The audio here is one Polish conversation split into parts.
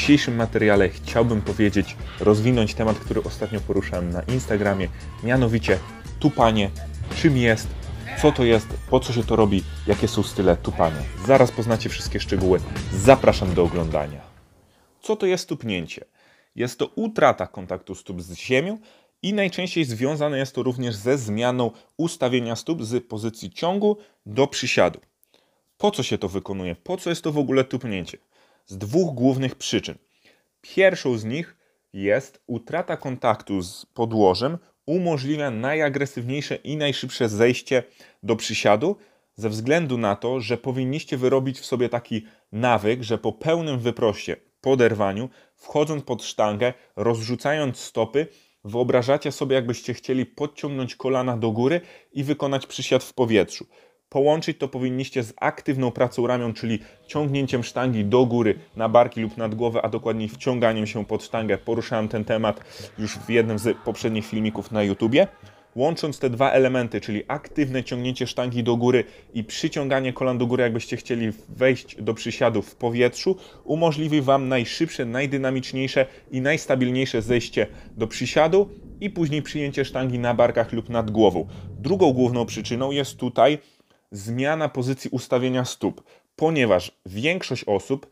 dzisiejszym materiale chciałbym powiedzieć, rozwinąć temat, który ostatnio poruszałem na Instagramie, mianowicie tupanie, czym jest, co to jest, po co się to robi, jakie są style tupania. Zaraz poznacie wszystkie szczegóły. Zapraszam do oglądania. Co to jest tupnięcie? Jest to utrata kontaktu stóp z ziemią i najczęściej związane jest to również ze zmianą ustawienia stóp z pozycji ciągu do przysiadu. Po co się to wykonuje? Po co jest to w ogóle tupnięcie? z dwóch głównych przyczyn. Pierwszą z nich jest utrata kontaktu z podłożem, umożliwia najagresywniejsze i najszybsze zejście do przysiadu, ze względu na to, że powinniście wyrobić w sobie taki nawyk, że po pełnym wyproście, poderwaniu, wchodząc pod sztangę, rozrzucając stopy, wyobrażacie sobie, jakbyście chcieli podciągnąć kolana do góry i wykonać przysiad w powietrzu. Połączyć to powinniście z aktywną pracą ramion, czyli ciągnięciem sztangi do góry na barki lub nad głowę, a dokładniej wciąganiem się pod sztangę. Poruszałem ten temat już w jednym z poprzednich filmików na YouTubie. Łącząc te dwa elementy, czyli aktywne ciągnięcie sztangi do góry i przyciąganie kolan do góry, jakbyście chcieli wejść do przysiadów w powietrzu, umożliwi Wam najszybsze, najdynamiczniejsze i najstabilniejsze zejście do przysiadu i później przyjęcie sztangi na barkach lub nad głową. Drugą główną przyczyną jest tutaj zmiana pozycji ustawienia stóp, ponieważ większość osób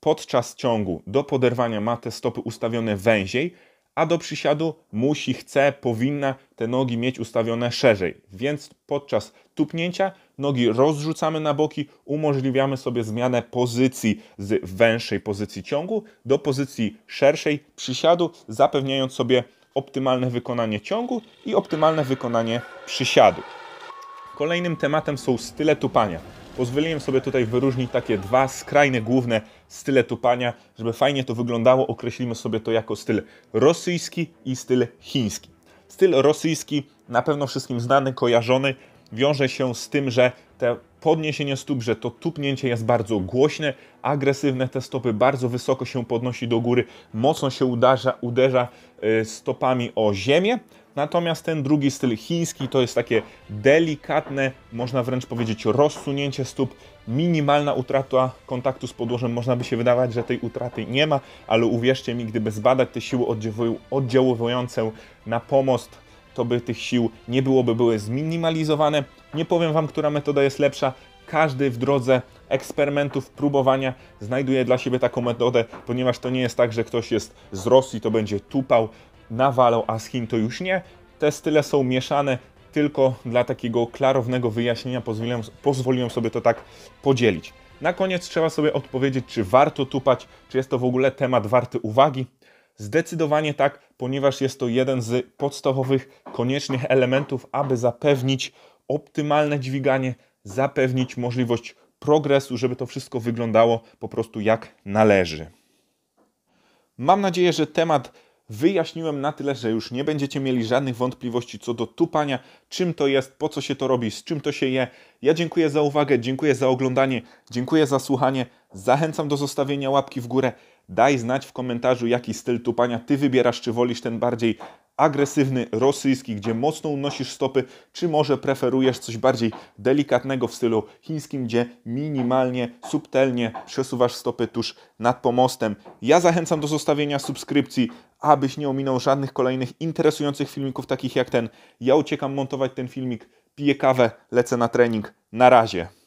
podczas ciągu do poderwania ma te stopy ustawione węziej, a do przysiadu musi, chce, powinna te nogi mieć ustawione szerzej. Więc podczas tupnięcia nogi rozrzucamy na boki, umożliwiamy sobie zmianę pozycji z węższej pozycji ciągu do pozycji szerszej przysiadu, zapewniając sobie optymalne wykonanie ciągu i optymalne wykonanie przysiadu. Kolejnym tematem są style tupania. Pozwoliłem sobie tutaj wyróżnić takie dwa skrajne główne style tupania, żeby fajnie to wyglądało. Określimy sobie to jako styl rosyjski i styl chiński. Styl rosyjski na pewno wszystkim znany, kojarzony, wiąże się z tym, że te podniesienie stóp, że to tupnięcie jest bardzo głośne, agresywne, te stopy bardzo wysoko się podnosi do góry, mocno się uderza, uderza y, stopami o ziemię. Natomiast ten drugi styl chiński to jest takie delikatne, można wręcz powiedzieć, rozsunięcie stóp, minimalna utrata kontaktu z podłożem. Można by się wydawać, że tej utraty nie ma, ale uwierzcie mi, gdyby zbadać te siły oddziaływujące na pomost, to by tych sił nie byłoby były zminimalizowane. Nie powiem Wam, która metoda jest lepsza. Każdy w drodze eksperymentów, próbowania znajduje dla siebie taką metodę, ponieważ to nie jest tak, że ktoś jest z Rosji, to będzie tupał, nawalą, a z Chin to już nie. Te style są mieszane, tylko dla takiego klarownego wyjaśnienia pozwoliłem, pozwoliłem sobie to tak podzielić. Na koniec trzeba sobie odpowiedzieć, czy warto tupać, czy jest to w ogóle temat warty uwagi. Zdecydowanie tak, ponieważ jest to jeden z podstawowych, koniecznych elementów, aby zapewnić optymalne dźwiganie, zapewnić możliwość progresu, żeby to wszystko wyglądało po prostu jak należy. Mam nadzieję, że temat wyjaśniłem na tyle, że już nie będziecie mieli żadnych wątpliwości co do tupania, czym to jest, po co się to robi, z czym to się je. Ja dziękuję za uwagę, dziękuję za oglądanie, dziękuję za słuchanie. Zachęcam do zostawienia łapki w górę. Daj znać w komentarzu, jaki styl tupania Ty wybierasz, czy wolisz ten bardziej agresywny, rosyjski, gdzie mocno unosisz stopy, czy może preferujesz coś bardziej delikatnego w stylu chińskim, gdzie minimalnie, subtelnie przesuwasz stopy tuż nad pomostem. Ja zachęcam do zostawienia subskrypcji, abyś nie ominął żadnych kolejnych interesujących filmików takich jak ten. Ja uciekam montować ten filmik, piję kawę, lecę na trening. Na razie.